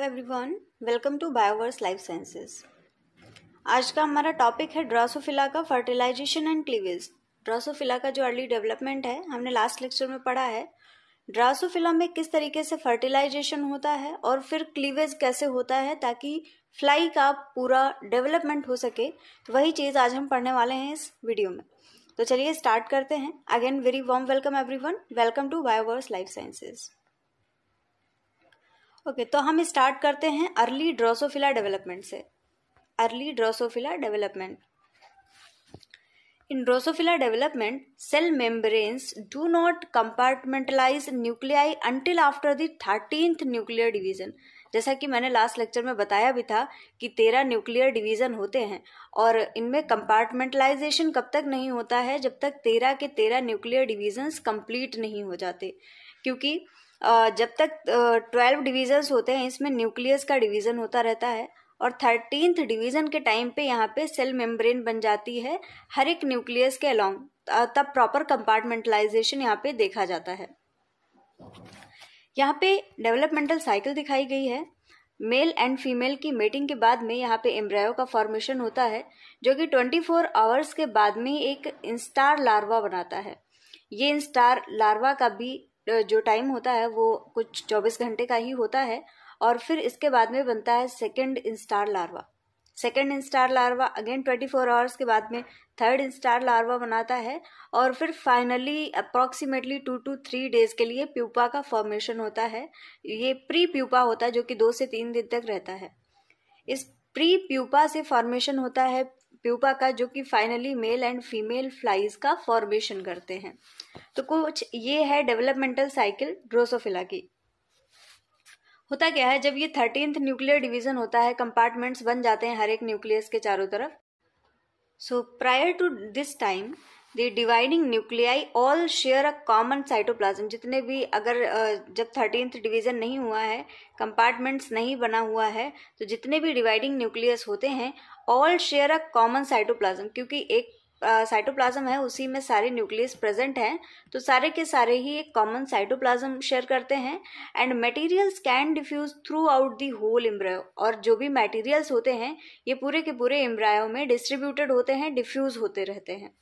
Everyone welcome to Bioverse life sciences आज का हमारा टॉपिक है ड्रासोफिला का फर्टिलाइजेशन एंड क्लीवेज ड्रासोफिला का जो अर्ली डेवलपमेंट है हमने लास्ट लेक्चर में पढ़ा है ड्रासोफिला में किस तरीके से फर्टिलाइजेशन होता है और फिर क्लीवेज कैसे होता है ताकि फ्लाई का पूरा डेवलपमेंट हो सके तो वही चीज़ आज हम पढ़ने वाले हैं इस वीडियो में तो चलिए स्टार्ट करते हैं again very warm welcome everyone welcome to Bioverse life sciences okay okay, तो हम स्टार्ट करते हैं अर्ली ड्रोसोफिला डेवलपमेंट से early Drosophila development in Drosophila development cell membranes do not compartmentalise nuclei until after the thirteenth nuclear division जैसा कि मैंने last lecture में बताया भी था कि तेरह न्यूक्लियर डिवीज़न होते हैं और इनमें कंपार्टमेंटलाइजेशन कब तक नहीं होता है जब तक तेरह के तेरह न्यूक्लियर डिवीजन्स कंप्लीट नहीं हो जाते क्योंकि जब तक ट्वेल्व डिवीजन्स होते हैं इसमें न्यूक्लियस का डिवीज़न होता रहता है और थर्टीनथ डिवीज़न के टाइम पे यहाँ पे सेल मेम्ब्रेन बन जाती है हर एक न्यूक्लियस के अलॉन्ग तब प्रॉपर कंपार्टमेंटलाइजेशन यहाँ पे देखा जाता है यहाँ पे डेवलपमेंटल साइकिल दिखाई गई है मेल एंड फीमेल की मेटिंग के बाद में यहाँ पे एम्ब्रायो का फॉर्मेशन होता है जो कि 24 आवर्स के बाद में एक इंस्टार लार्वा बनाता है ये इंस्टार लार्वा का भी जो टाइम होता है वो कुछ चौबीस घंटे का ही होता है और फिर इसके बाद में बनता है second instar larva second instar larva again twenty four hours के बाद में थर्ड इंस्टार लार्वा बनाता है और फिर finally approximately two two three days के लिए प्यूपा का फॉर्मेशन होता है ये प्री प्यूपा होता है जो कि दो से तीन दिन तक रहता है इस प्री प्यूपा से फॉर्मेशन होता है प्यूपा का जो कि finally male and female flies का फॉर्मेशन करते हैं तो कुछ ये है डेवलपमेंटल साइकिल ड्रोसोफिला की होता क्या है जब ये थर्टींथ न्यूक्लियर डिवीजन होता है कंपार्टमेंट्स बन जाते हैं हर एक न्यूक्लियस के चारों तरफ so prior to this time the dividing nuclei all share a common cytoplasm जितने भी अगर जब थर्टींथ डिवीजन नहीं हुआ है कंपार्टमेंट्स नहीं बना हुआ है तो जितने भी डिवाइडिंग न्यूक्लियस होते हैं all share a common cytoplasm क्योंकि एक साइटोप्लाज्म uh, है उसी में सारे न्यूक्लियस प्रेजेंट हैं तो सारे के सारे ही एक कॉमन साइटोप्लाज्म शेयर करते हैं and materials can diffuse throughout the whole embryo और जो भी मटेरियल्स होते हैं ये पूरे के पूरे इम्ब्रायो में डिस्ट्रीब्यूटेड होते हैं डिफ्यूज होते रहते हैं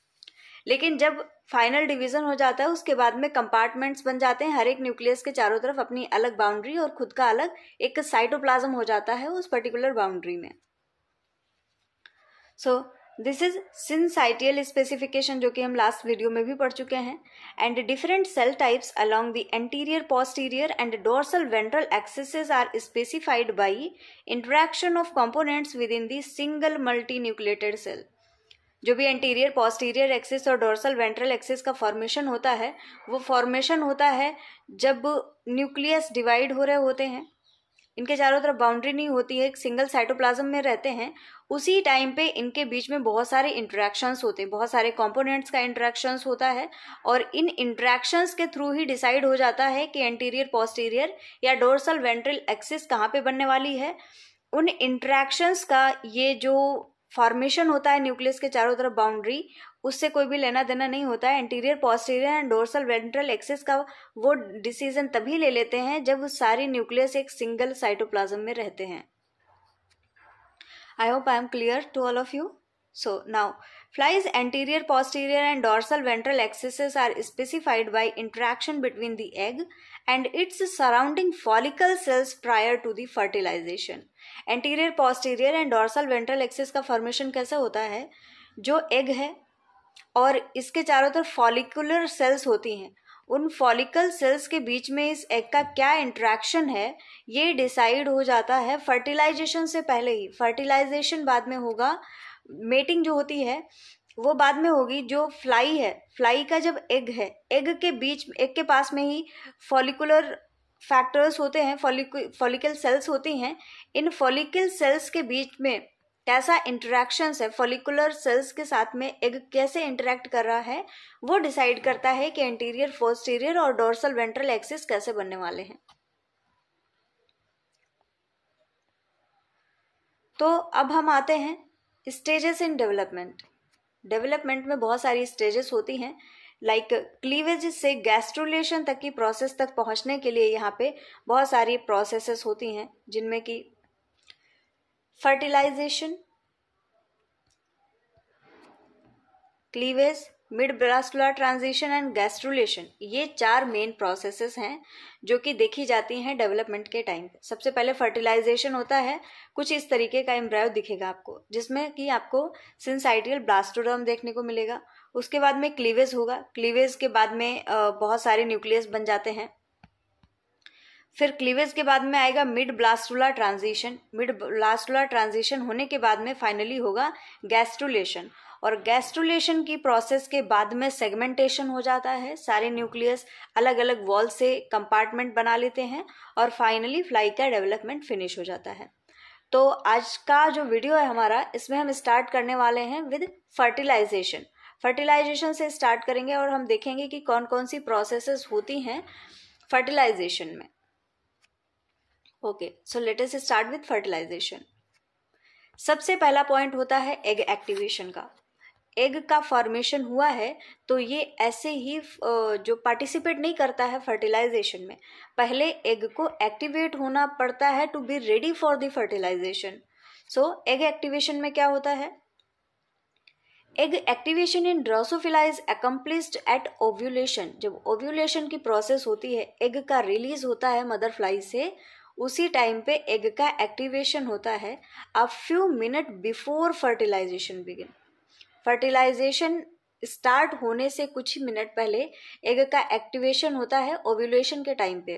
लेकिन जब फाइनल डिवीजन हो जाता है उसके बाद में कंपार्टमेंट्स बन जाते हैं हर एक न्यूक्लियस के चारों तरफ अपनी अलग बाउंड्री और खुद का अलग एक साइटोप्लाज्म हो जाता है उस पर्टिकुलर बाउंड्री में so this is syncytial specification जो कि हम लास्ट वीडियो में भी पढ़ चुके हैं and different cell types along the anterior posterior and dorsal ventral axes are specified by interaction of components within the single multinucleated cell जो भी एंटीरियर पोस्टीरियर एक्सेस और डोर्सल वेंट्रल एक्सेस का formation होता है वो formation होता है जब न्यूक्लियस डिवाइड हो रहे होते हैं इनके चारों तरफ बाउंड्री नहीं होती है एक सिंगल साइटोप्लाज्म में रहते हैं उसी टाइम पे इनके बीच में बहुत सारे इंट्रैक्शंस होते हैं बहुत सारे कंपोनेंट्स का इंट्रैक्शंस होता है और इन इंट्रैक्शंस के थ्रू ही डिसाइड हो जाता है कि एंटीरियर पोस्टीरियर या डोर्सल वेंट्रल एक्सिस कहाँ पे बनने वाली है उन इंट्रैक्शंस का ये जो फॉर्मेशन होता है न्यूक्लियस के चारों तरफ बाउंड्री उससे कोई भी लेना देना नहीं होता है anterior posterior and dorsal ventral axes का वो डिसीजन तभी ले लेते हैं जब सारी न्यूक्लियस एक सिंगल साइटोप्लाज्म में रहते हैं I hope I am clear to all of you so now flies anterior posterior and dorsal ventral axes are specified by interaction between the egg and its surrounding follicle cells prior to the anterior posterior and dorsal ventral axes का formation कैसे होता है जो egg है और इसके चारों तरफ फॉलिकुलर सेल्स होती हैं उन फॉलिकल सेल्स के बीच में इस एग का क्या इंट्रैक्शन है ये डिसाइड हो जाता है फर्टिलाइजेशन से पहले ही फर्टिलाइजेशन बाद में होगा मेटिंग जो होती है वो बाद में होगी जो फ्लाई है फ्लाई का जब एग है एग के बीच एग के पास में ही फॉलिकुलर फैक्टर्स होते हैं फॉलिकल सेल्स होती हैं इन फॉलिकल सेल्स के बीच में कैसा इंटरेक्शन है फॉलिकुलर सेल्स के साथ में एग कैसे इंटरेक्ट कर रहा है वो डिसाइड करता है कि इंटीरियर पोस्टीरियर और डोर्सल वेंट्रल एक्सिस कैसे बनने वाले हैं तो अब हम आते हैं स्टेजेस इन डेवलपमेंट डेवलपमेंट में बहुत सारी स्टेजेस होती हैं लाइक क्लीवेज से गैस्ट्रोलेशन तक की प्रोसेस तक पहुंचने के लिए यहाँ पे बहुत सारी प्रोसेसेस होती हैं जिनमें कि fertilisation cleavage mid ब्लास्टुलर transition and gastrulation ये चार मेन प्रोसेसेस हैं जो कि देखी जाती हैं डेवलपमेंट के टाइम पे सबसे पहले फर्टिलाइजेशन होता है कुछ इस तरीके का एम्ब्रायो दिखेगा आपको जिसमें कि आपको सिंसाइटियल ब्लास्टोडर्म देखने को मिलेगा उसके बाद में क्लीवेज होगा क्लीवेज के बाद में बहुत सारे न्यूक्लियस बन जाते हैं फिर क्लीवेज के बाद में आएगा mid blastula transition mid blastula transition होने के बाद में फाइनली होगा गैस्ट्रुलेशन और गैस्ट्रुलेशन की प्रोसेस के बाद में सेगमेंटेशन हो जाता है सारे न्यूक्लियस अलग अलग वॉल से कंपार्टमेंट बना लेते हैं और फाइनली फ्लाई का डेवलपमेंट फिनिश हो जाता है तो आज का जो वीडियो है हमारा इसमें हम स्टार्ट करने वाले हैं विद फर्टिलाइजेशन फर्टिलाइजेशन से स्टार्ट करेंगे और हम देखेंगे कि कौन कौन सी प्रोसेसेस होती हैं फर्टिलाइजेशन में okay so let us start with fertilisation सबसे पहला पॉइंट होता है एग एक्टिवेशन का एग का फॉर्मेशन हुआ है तो ये ऐसे ही जो पार्टिसिपेट नहीं करता है फर्टिलाइजेशन में पहले एग को एक्टिवेट होना पड़ता है to be ready for the fertilisation so egg activation में क्या होता है egg activation in Drosophila is accomplished at ovulation जब ओव्यूलेशन की प्रोसेस होती है एग का रिलीज होता है मदरफ्लाई से उसी टाइम पे एग का एक्टिवेशन होता है a few minute before fertilisation begin fertilisation start होने से कुछ ही मिनट पहले एग का एक्टिवेशन होता है ओव्यूलेशन के टाइम पे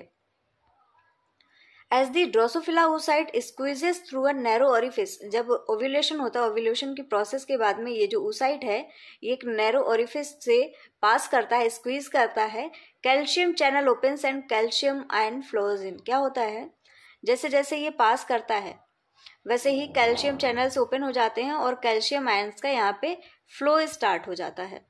as the Drosophila oocyte squeezes through a narrow orifice जब ओव्यूलेशन होता है ओव्यूलेशन की प्रोसेस के बाद में ये जो ओसाइट है ये एक नैरो ऑरिफिस से पास करता है स्क्वीज करता है calcium channel opens and calcium ion flows in क्या होता है जैसे जैसे ये पास करता है वैसे ही कैल्शियम चैनल्स ओपन हो जाते हैं और कैल्शियम आयंस का यहाँ पे फ्लो स्टार्ट हो जाता है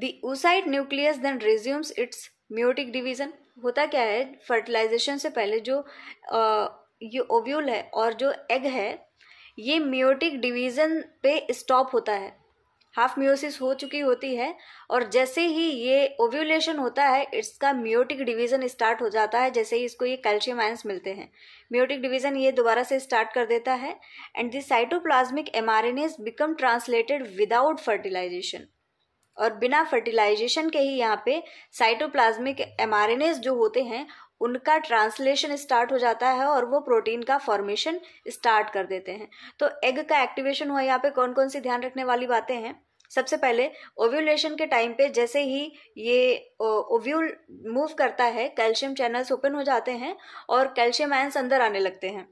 the oocyte nucleus then resumes its meiotic division होता क्या है फर्टिलाइजेशन से पहले जो आ, ये ओव्यूल है और जो एग है ये म्योटिक डिवीजन पे स्टॉप होता है हाफ म्योसिस हो चुकी होती है और जैसे ही ये ओव्यूलेशन होता है इसका म्योटिक डिवीजन स्टार्ट हो जाता है जैसे ही इसको ये कैल्शियम आयंस मिलते हैं म्योटिक डिवीजन ये दोबारा से स्टार्ट कर देता है and this cytoplasmic M mRNAs become translated without fertilisation और बिना फर्टिलाइजेशन के ही यहाँ पे साइटोप्लाज्मिक एमआरएनएस जो होते हैं उनका ट्रांसलेशन स्टार्ट हो जाता है और वो प्रोटीन का फॉर्मेशन स्टार्ट कर देते हैं तो एग का एक्टिवेशन हुआ यहाँ पे कौन कौन सी ध्यान रखने वाली बातें हैं सबसे पहले ओव्यूलेशन के टाइम पे जैसे ही ये ओव्यूल मूव करता है कैल्शियम चैनल्स ओपन हो जाते हैं और कैल्शियम आयंस अंदर आने लगते हैं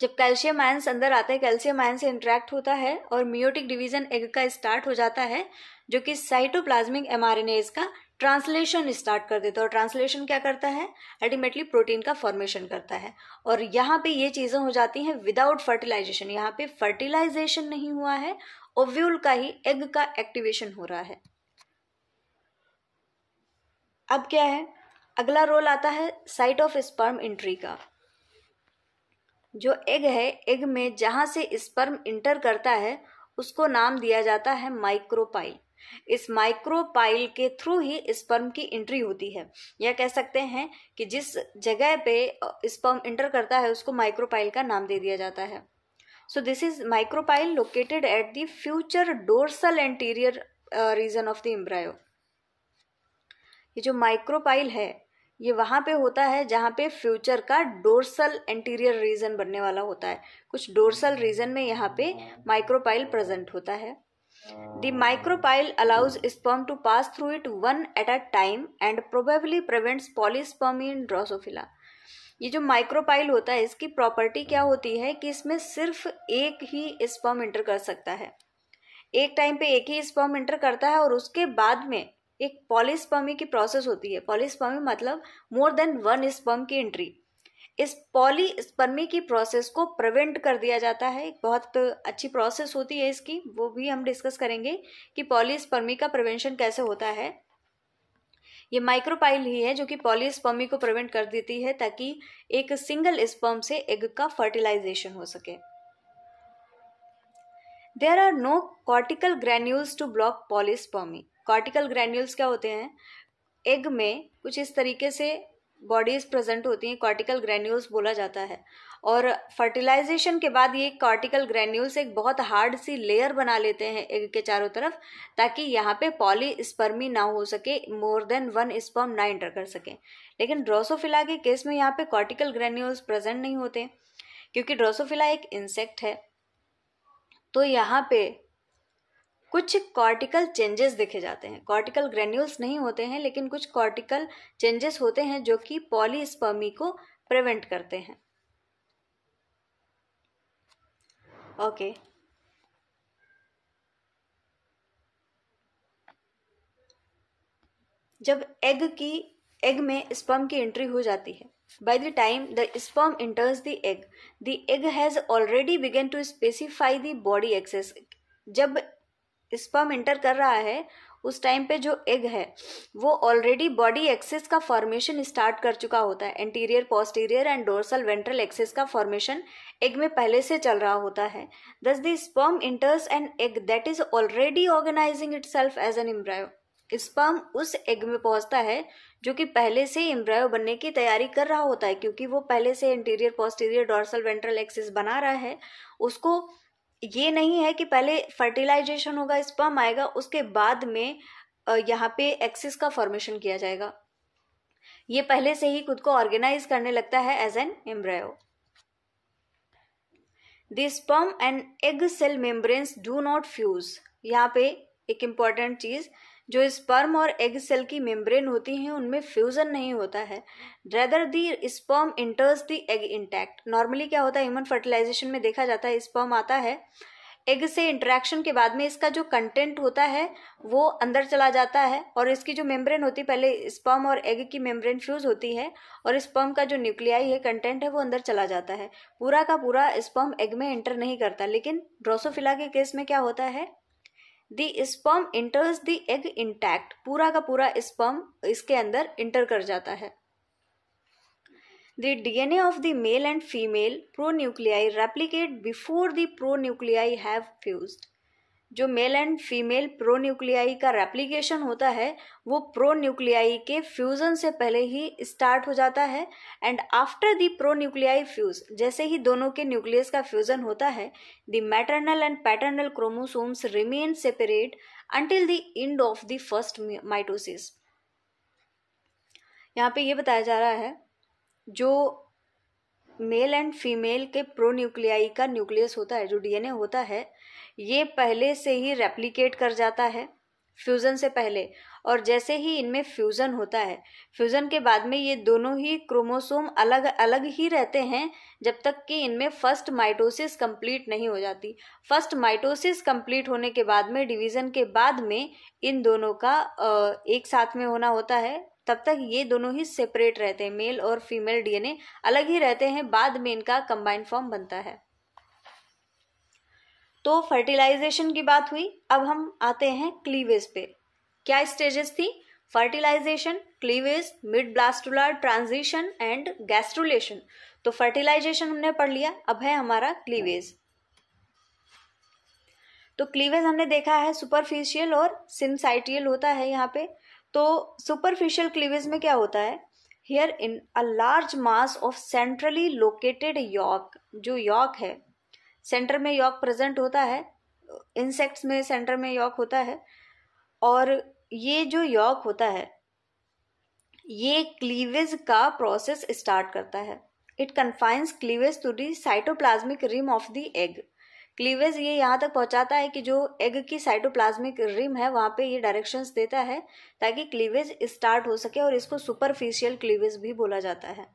जब कैल्शियम आयंस अंदर आते हैं कैल्शियम आयन से इंट्रैक्ट होता है और मियोटिक डिवीजन एग का स्टार्ट हो जाता है जो कि साइटोप्लाज्मिक एमआरएनएज का ट्रांसलेशन स्टार्ट कर देता है और ट्रांसलेशन क्या करता है अल्टीमेटली प्रोटीन का फॉर्मेशन करता है और यहाँ पे ये चीज़ें हो जाती हैं विदाउट फर्टिलाइजेशन यहाँ पे फर्टिलाइजेशन नहीं हुआ है ओव्यूल का ही एग का एक्टिवेशन हो रहा है अब क्या है अगला रोल आता है साइट ऑफ स्पर्म इंट्री का जो एग है एग में जहाँ से स्पर्म इंटर करता है उसको नाम दिया जाता है माइक्रोपाइल इस माइक्रोपाइल के थ्रू ही स्पर्म की एंट्री होती है या कह सकते हैं कि जिस जगह पे स्पर्म इंटर करता है उसको माइक्रोपाइल का नाम दे दिया जाता है so this is micropyle located at the future dorsal anterior region of the embryo ये जो माइक्रोपाइल है ये वहाँ पे होता है जहाँ पे फ्यूचर का डोर्सल एंटीरियर रीजन बनने वाला होता है कुछ डोर्सल रीजन में यहाँ पे माइक्रोपाइल प्रेजेंट होता है The micropyle allows sperm to pass through it one at a time and probably prevents polyspermy in Drosophila. ये जो माइक्रोपाइल होता है इसकी प्रॉपर्टी क्या होती है कि इसमें सिर्फ एक ही स्पर्म इंटर कर सकता है एक टाइम पे एक ही स्पर्म इंटर करता है और उसके बाद में एक पॉलिस्पर्मी की प्रोसेस होती है पॉलिस्पर्मी मतलब मोर देन वन स्पर्म की एंट्री इस पॉलीस्पर्मी की प्रोसेस को प्रिवेंट कर दिया जाता है एक बहुत अच्छी प्रोसेस होती है इसकी वो भी हम डिस्कस करेंगे कि पॉलीस्पर्मी का प्रिवेंशन कैसे होता है ये माइक्रोपाइल ही है जो कि पॉलीस्पर्मी को प्रिवेंट कर देती है ताकि एक सिंगल स्पर्म से एग का फर्टिलाइजेशन हो सके there are no cortical granules to block polyspermy cortical granules क्या होते हैं एग में कुछ इस तरीके से बॉडीज प्रेजेंट होती हैं कॉर्टिकल ग्रेन्यूल्स बोला जाता है और फर्टिलाइजेशन के बाद ये कॉर्टिकल ग्रेन्यूल्स एक बहुत हार्ड सी लेयर बना लेते हैं एग के चारों तरफ ताकि यहाँ पे पॉली स्पर्मी ना हो सके मोर देन वन स्पर्म ना इंटर कर सके लेकिन ड्रोसोफिला के केस में यहाँ पे कॉर्टिकल ग्रेन्यूल्स प्रेजेंट नहीं होते क्योंकि ड्रोसोफिला एक इंसेक्ट है तो यहाँ पे कुछ कॉर्टिकल चेंजेस देखे जाते हैं कॉर्टिकल ग्रेन्यूल्स नहीं होते हैं लेकिन कुछ कॉर्टिकल चेंजेस होते हैं जो कि पॉलीस्पर्मी को प्रिवेंट करते हैं ओके okay. जब एग की एग में स्पर्म की एंट्री हो जाती है by the time the sperm enters the egg the egg has already begun to specify the body axes जब स्पर्म इंटर कर रहा है उस टाइम पे जो एग है वो ऑलरेडी बॉडी एक्सेस का फॉर्मेशन स्टार्ट कर चुका होता है anterior posterior and dorsal ventral axes का फॉर्मेशन एग में पहले से चल रहा होता है thus the sperm enters and egg that is already organising itself as an embryo sperm उस एग में पहुंचता है जो कि पहले से इम्ब्रायो बनने की तैयारी कर रहा होता है क्योंकि वो पहले से interior posterior dorsal ventral axes बना रहा है उसको ये नहीं है कि पहले फर्टिलाइजेशन होगा स्पर्म आएगा उसके बाद में यहाँ पे एक्सिस का फॉर्मेशन किया जाएगा ये पहले से ही खुद को ऑर्गेनाइज करने लगता है as an embryo the sperm and egg cell membranes do not fuse यहाँ पे एक इम्पॉर्टेंट चीज़ जो स्पर्म और एग सेल की मेम्ब्रेन होती हैं उनमें फ्यूज़न नहीं होता है rather the sperm enters the egg intact normally क्या होता है ह्यूमन फर्टिलाइजेशन में देखा जाता है स्पर्म आता है एग से इंटरेक्शन के बाद में इसका जो कंटेंट होता है वो अंदर चला जाता है और इसकी जो मेम्ब्रेन होती है पहले स्पर्म और एग की मेम्ब्रेन फ्यूज होती है और स्पर्म का जो न्यूक्लियाई है कंटेंट है वो अंदर चला जाता है पूरा का पूरा स्पर्म एग में एंटर नहीं करता लेकिन ड्रोसोफिला के केस में क्या होता है the sperm enters the egg intact पूरा का पूरा स्पर्म इसके अंदर इंटर कर जाता है the DNA of the male and female pronuclei replicate before the pronuclei have fused जो मेल एंड फीमेल न्यूक्लियाई का रेप्लीकेशन होता है वो न्यूक्लियाई के फ्यूजन से पहले ही स्टार्ट हो जाता है and after pronuclei fuse जैसे ही दोनों के न्यूक्लियस का फ्यूजन होता है the maternal and paternal chromosomes remain separate until the end of the first mitosis यहाँ पे ये बताया जा रहा है जो मेल एंड फीमेल के न्यूक्लियाई का न्यूक्लियस होता है जो डीएनए होता है ये पहले से ही रेप्लिकेट कर जाता है फ्यूज़न से पहले और जैसे ही इनमें फ्यूज़न होता है फ्यूज़न के बाद में ये दोनों ही क्रोमोसोम अलग अलग ही रहते हैं जब तक कि इनमें फर्स्ट माइटोसिस कंप्लीट नहीं हो जाती फर्स्ट माइटोसिस कंप्लीट होने के बाद में डिवीज़न के बाद में इन दोनों का एक साथ में होना होता है तब तक ये दोनों ही सेपरेट रहते हैं मेल और फीमेल डीएनए अलग ही रहते हैं बाद में इनका कंबाइंड फॉर्म बनता है तो फर्टिलाइजेशन की बात हुई अब हम आते हैं क्लीवेज पे क्या स्टेजेस थी fertilisation cleavage mid ब्लास्टुलर transition and gastrulation तो फर्टिलाइजेशन हमने पढ़ लिया अब है हमारा क्लीवेज तो क्लीवेज हमने देखा है सुपरफिशियल और सिंसाइटियल होता है यहाँ पे तो सुपरफिशियल क्लीवेज में क्या होता है here in a large mass of centrally located yolk जो यॉक है सेंटर में यॉक प्रेजेंट होता है इंसेक्ट्स में सेंटर में यॉक होता है और ये जो यॉक होता है ये क्लीवेज का प्रोसेस स्टार्ट करता है it confines cleavage to the cytoplasmic rim of the egg cleavage ये यहाँ तक पहुँचाता है कि जो एग की साइटोप्लाज्मिक रिम है वहाँ पे ये डायरेक्शंस देता है ताकि क्लीवेज स्टार्ट हो सके और इसको सुपरफिशियल क्लीवेज भी बोला जाता है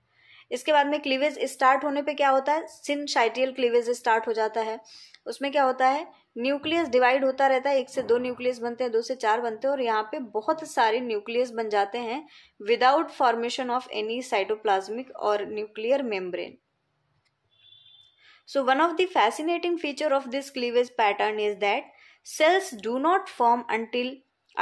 इसके बाद में क्लीवेज स्टार्ट होने पे क्या होता है सिनसाइटियल क्लीवेज स्टार्ट हो जाता है उसमें क्या होता है न्यूक्लियस डिवाइड होता रहता है एक से दो न्यूक्लियस बनते हैं दो से चार बनते हैं और यहाँ पे बहुत सारे न्यूक्लियस बन जाते हैं without formation of any cytoplasmic और nuclear membrane so one of the fascinating feature of this cleavage pattern is that cells do not form until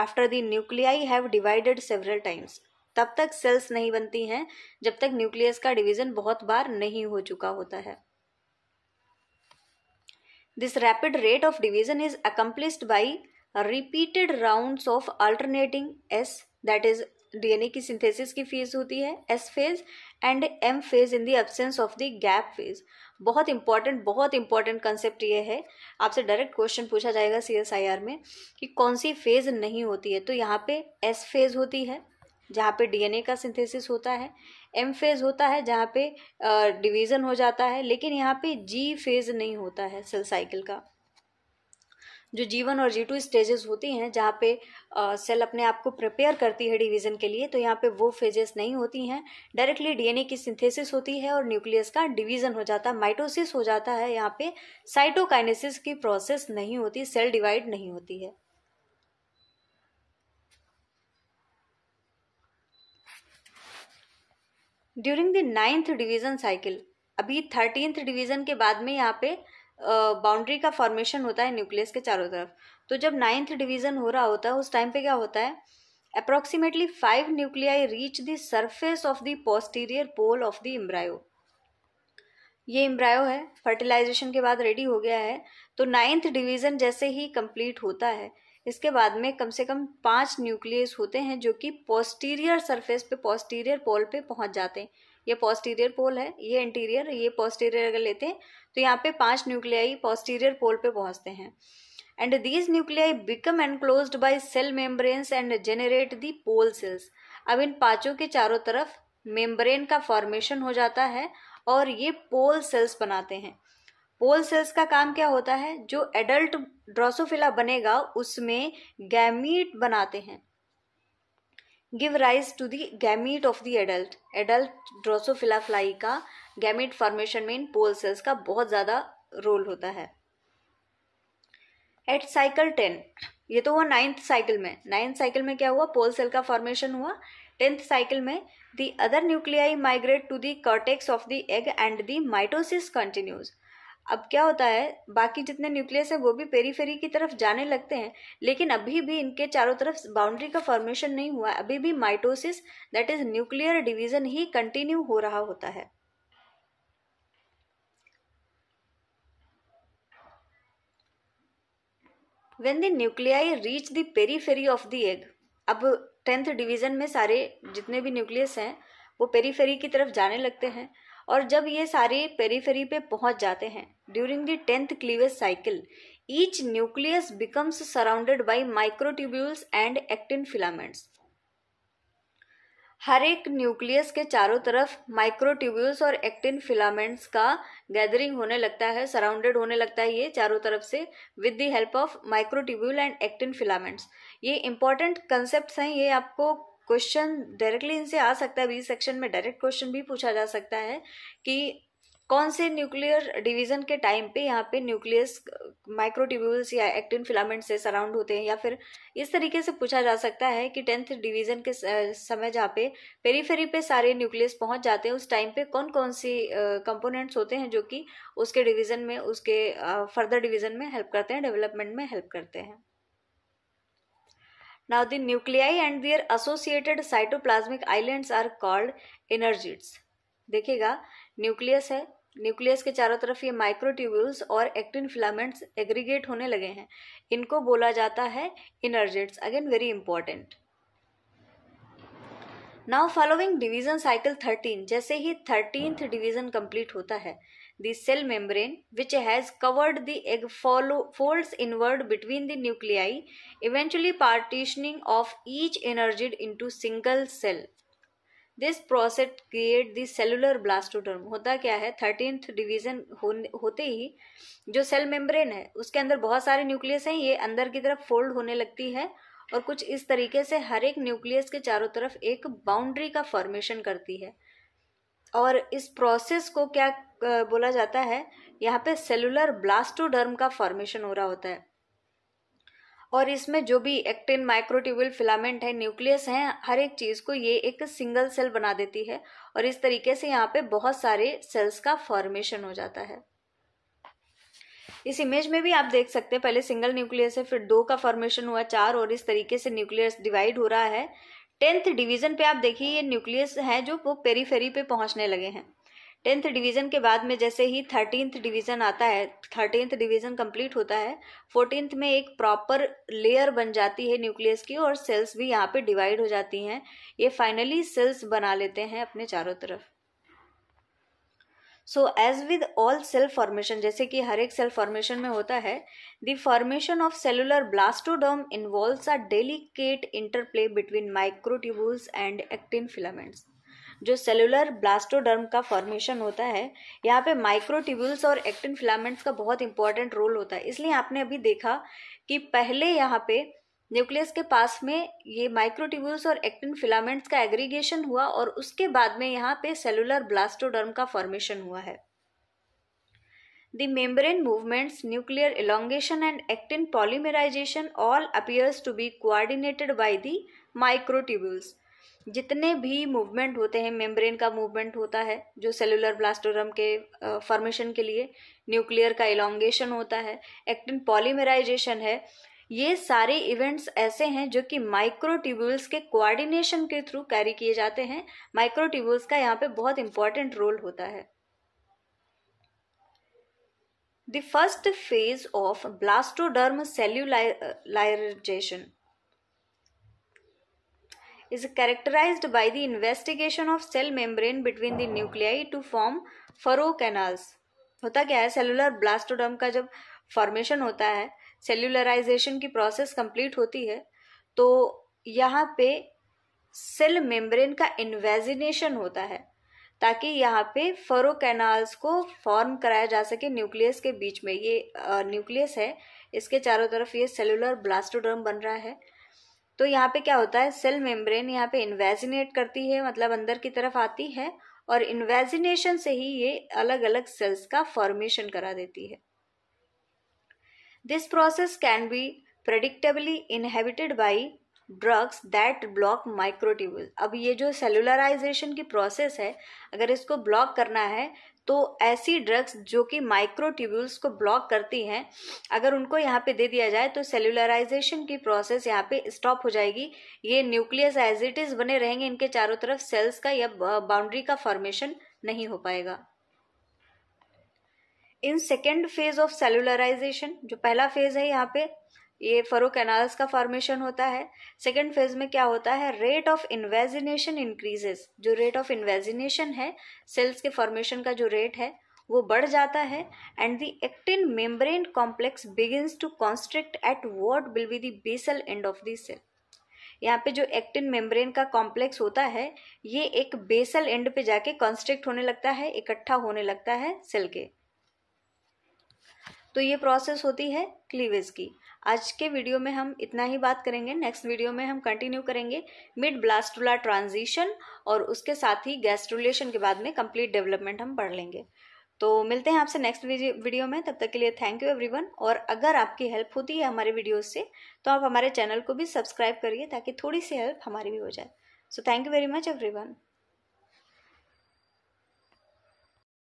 after the nuclei have divided several times तब तक sales नहीं बनती हैं जब तक nucleus का division बहुत बार नहीं हो चुका होता है this rapid rate of division is accomplished by repeated round of alternating S that is DNA की सिंथेसिस की फेज होती है S phase and M phase in the absence of the gap phase बहुत इंपॉर्टेंट बहुत important concept ये है आपसे direct question पूछा जाएगा सी एस आई आर में कि कौन सी फेज नहीं होती है तो यहाँ पे एस फेज होती है जहाँ पे डीएनए का सिंथेसिस होता है एम फेज़ होता है जहाँ पे डिवीज़न हो जाता है लेकिन यहाँ पे जी फेज़ नहीं होता है सेल साइकिल का जो जी वन और जी टू स्टेजेस होती हैं जहाँ पे सेल अपने आप को प्रिपेयर करती है डिवीज़न के लिए तो यहाँ पे वो फेजेस नहीं होती हैं डायरेक्टली डीएनए की सिंथेसिस होती है और न्यूक्लियस का डिवीज़न हो जाता है माइटोसिस हो जाता है यहाँ पे साइटोकाइनेसिस की प्रोसेस नहीं होती सेल डिवाइड नहीं होती है during the ninth division cycle अभी थर्टीनथ डिवीज़न के बाद में यहाँ पे बाउंड्री का फॉर्मेशन होता है न्यूक्लियस के चारों तरफ तो जब नाइन्थ डिवीज़न हो रहा होता है उस टाइम पे क्या होता है approximately five nuclei reach the surface of the posterior pole of the embryo ये इम्ब्रायो है फर्टिलाइजेशन के बाद रेडी हो गया है तो नाइन्थ डिवीज़न जैसे ही कंप्लीट होता है इसके बाद में कम से कम पांच न्यूक्लियस होते हैं जो कि पोस्टीरियर सरफेस पे पोस्टीरियर पोल पे पहुंच जाते हैं ये पोस्टीरियर पोल है ये इंटीरियर ये पोस्टीरियर अगर लेते हैं तो यहाँ पे पांच न्यूक्लियाई पोस्टीरियर पोल पे पहुंचते हैं and these nuclei become enclose by cell membranes and generate the pole cells अब इन पांचों के चारों तरफ मेम्ब्रेन का फॉर्मेशन हो जाता है और ये पोल सेल्स बनाते हैं पोल सेल्स का काम क्या होता है जो एडल्ट ड्रोसोफिला बनेगा उसमें गैमीट बनाते हैं give rise to the gamete of the adult adult Drosophila fly का गैमीट फॉर्मेशन में इन पोल सेल्स का बहुत ज़्यादा रोल होता है एट साइकिल टेन ये तो हुआ नाइन्थ साइकिल में नाइन्थ साइकिल में क्या हुआ पोल सेल का फॉर्मेशन हुआ टेंथ साइकिल में the other nuclei migrate to the cortex of the egg and the mitosis continues अब क्या होता है बाकी जितने न्यूक्लियस हैं वो भी पेरीफेरी की तरफ जाने लगते हैं लेकिन अभी भी इनके चारों तरफ बाउंड्री का फॉर्मेशन नहीं हुआ अभी भी mitosis that is nuclear division ही कंटिन्यू हो रहा होता है when the nuclei reach the periphery of the egg अब टेंथ डिवीजन में सारे जितने भी न्यूक्लियस हैं वो पेरीफेरी की तरफ जाने लगते हैं और जब ये सारे पेरीफेरी पे पहुंच जाते हैं during the tenth cleavage cycle each nucleus becomes surrounded by microtubules and actin filaments हर एक न्यूक्लियस के चारों तरफ माइक्रोट्यूब्यूल्स और एक्टिन फिलामेंट्स का गैदरिंग होने लगता है सराउंडेड होने लगता है ये चारों तरफ से with the help of microtubule and actin filaments ये इंपॉर्टेंट कंसेप्ट हैं ये आपको क्वेश्चन डायरेक्टली इनसे आ सकता है बी सेक्शन में डायरेक्ट क्वेश्चन भी पूछा जा सकता है कि कौन से न्यूक्लियर डिवीजन के टाइम पे यहाँ पे न्यूक्लियस माइक्रोट्यूब्यूल्स या एक्टिन फिलामेंट से सराउंड होते हैं या फिर इस तरीके से पूछा जा सकता है कि टेंथ डिवीजन के समय जहाँ पे पेरीफेरी पे सारे न्यूक्लियस पहुंच जाते हैं उस टाइम पे कौन कौन सी कंपोनेंट्स होते हैं जो कि उसके डिवीजन में उसके फर्दर डिवीजन में हेल्प करते हैं डेवलपमेंट में हेल्प करते हैं Now the nuclei and their associated cytoplasmic islands are called energids. देखिएगा nucleus है न्यूक्लियस के चारों तरफ ये माइक्रोट्यूब्यूल्स और एक्टिन फिलामेंट्स एग्रीगेट होने लगे हैं इनको बोला जाता है energids again very important now following division cycle thirteen जैसे ही थर्टींथ डिवीजन कंप्लीट होता है the cell membrane which has covered the egg folds inward between the nuclei eventually partitioning of each energid into single cell this process create the cellular blastoderm होता क्या है thirteenth division होते ही जो cell membrane है उसके अंदर बहुत सारे न्यूक्लियस हैं ये अंदर की तरफ फोल्ड होने लगती है और कुछ इस तरीके से हर एक न्यूक्लियस के चारों तरफ एक बाउंड्री का फॉर्मेशन करती है और इस प्रोसेस को क्या बोला जाता है यहाँ पे सेलुलर ब्लास्टोडर्म का फॉर्मेशन हो रहा होता है और इसमें जो भी एक्टिन माइक्रोट्यूबल फिलामेंट है न्यूक्लियस हैं हर एक चीज़ को ये एक सिंगल सेल बना देती है और इस तरीके से यहाँ पे बहुत सारे सेल्स का फॉर्मेशन हो जाता है इस इमेज में भी आप देख सकते हैं पहले सिंगल न्यूक्लियस है फिर दो का फॉर्मेशन हुआ चार और इस तरीके से न्यूक्लियस डिवाइड हो रहा है टेंथ डिवीजन पे आप देखिए ये न्यूक्लियस है जो वो पेरीफेरी पे पहुंचने लगे हैं टेंथ डिवीजन के बाद में जैसे ही थर्टींथ डिवीजन आता है थर्टींथ डिवीजन कंप्लीट होता है फोर्टींथ में एक प्रॉपर लेयर बन जाती है न्यूक्लियस की और सेल्स भी यहाँ पे डिवाइड हो जाती हैं ये फाइनली सेल्स बना लेते हैं अपने चारों तरफ so as with all cell formation जैसे कि हर एक सेल फॉर्मेशन में होता है the formation of cellular blastoderm involves a delicate interplay between microtubules and actin filaments जो सेलुलर ब्लास्टोडर्म का फॉर्मेशन होता है यहाँ पे माइक्रोट्यूबुल्स और एक्टिन फिलामेंट्स का बहुत इंपॉर्टेंट रोल होता है इसलिए आपने अभी देखा कि पहले यहाँ पे न्यूक्लियस के पास में ये माइक्रोट्यूब्यूल्स और एक्टिन फिलामेंट्स का एग्रीगेशन हुआ और उसके बाद में यहाँ पे सेलुलर ब्लास्टोडर्म का फॉर्मेशन हुआ है The membrane movements, nuclear elongation and actin polymerization all appears to be coordinated by the microtubules. जितने भी मूवमेंट होते हैं मेम्ब्रेन का मूवमेंट होता है जो सेलुलर ब्लास्टोरम के फॉर्मेशन के लिए न्यूक्लियर का एलोंगेशन होता है एक्टिन पॉलीमराइजेशन है ये सारे इवेंट्स ऐसे हैं जो कि माइक्रोट्यूबुल्स के कोऑर्डिनेशन के थ्रू कैरी किए जाते हैं माइक्रोट्यूबुल्स का यहाँ पे बहुत इंपॉर्टेंट रोल होता है the first phase of blastoderm cellularisation is characterise by the investigation of cell membrane between the nuclei to form furrow canals होता क्या है सेलुलर ब्लास्टोडर्म का जब फॉर्मेशन होता है सेल्यूलराइजेशन की प्रोसेस कंप्लीट होती है तो यहाँ पे सेल मेम्ब्रेन का इन्वेजिनेशन होता है ताकि यहाँ पे फरो कैनाल्स को फॉर्म कराया जा सके न्यूक्लियस के बीच में ये न्यूक्लियस है इसके चारों तरफ ये सेलुलर ब्लास्टोडर्म बन रहा है तो यहाँ पे क्या होता है सेल मेम्ब्रेन यहाँ पे इन्वेजिनेट करती है मतलब अंदर की तरफ आती है और इन्वेजिनेशन से ही ये अलग अलग सेल्स का फॉर्मेशन करा देती है This process can be predictably inhibited by drugs that block microtubule अब ये जो सेलुलराइजेशन की प्रोसेस है अगर इसको ब्लॉक करना है तो ऐसी ड्रग्स जो कि माइक्रोट्यूबल्स को ब्लॉक करती हैं अगर उनको यहाँ पे दे दिया जाए तो सेलुलराइजेशन की प्रोसेस यहाँ पे स्टॉप हो जाएगी ये न्यूक्लियस एज इट इज़ बने रहेंगे इनके चारों तरफ सेल्स का या बाउंड्री का फॉर्मेशन नहीं हो पाएगा in second phase of cellularisation जो पहला फेज है यहाँ पे ये फरो कैनाल्स का फॉर्मेशन होता है सेकेंड फेज में क्या होता है रेट ऑफ इन्वेजिनेशन इंक्रीजेस जो रेट ऑफ इन्वेजिनेशन है सेल्स के फॉर्मेशन का जो रेट है वो बढ़ जाता है and the actin membrane complex begins to constrict at what will be the basal end of the cell यहाँ पे जो एक्टिन मेम्ब्रेन का कॉम्प्लेक्स होता है ये एक बेसल एंड पे जाके कॉन्स्ट्रिक्ट होने लगता है इकट्ठा होने लगता है सेल के तो ये प्रोसेस होती है क्लीवेज की आज के वीडियो में हम इतना ही बात करेंगे नेक्स्ट वीडियो में हम कंटिन्यू करेंगे मिड ब्लास्टुला ट्रांजिशन और उसके साथ ही गैस्ट्रुलेशन के बाद में कंप्लीट डेवलपमेंट हम पढ़ लेंगे तो मिलते हैं आपसे नेक्स्ट वीडियो में तब तक के लिए थैंक यू एवरीवन और अगर आपकी हेल्प होती है हमारे वीडियोस से तो आप हमारे चैनल को भी सब्सक्राइब करिए ताकि थोड़ी सी हेल्प हमारी भी हो जाए so thank you very much everyone